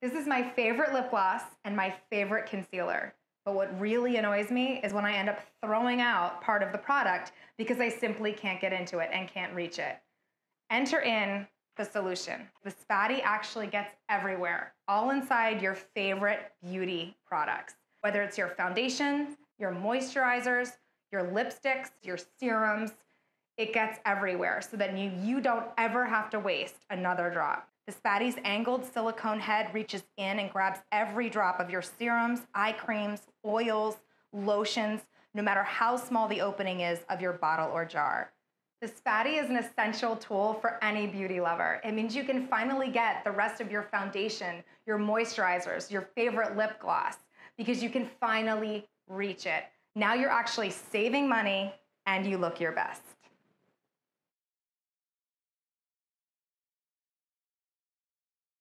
This is my favorite lip gloss and my favorite concealer. But what really annoys me is when I end up throwing out part of the product because I simply can't get into it and can't reach it. Enter in the solution. The Spatty actually gets everywhere, all inside your favorite beauty products. Whether it's your foundations, your moisturizers, your lipsticks, your serums, it gets everywhere so that you, you don't ever have to waste another drop. The Spatty's angled silicone head reaches in and grabs every drop of your serums, eye creams, oils, lotions, no matter how small the opening is of your bottle or jar. The Spatty is an essential tool for any beauty lover. It means you can finally get the rest of your foundation, your moisturizers, your favorite lip gloss, because you can finally reach it. Now you're actually saving money and you look your best.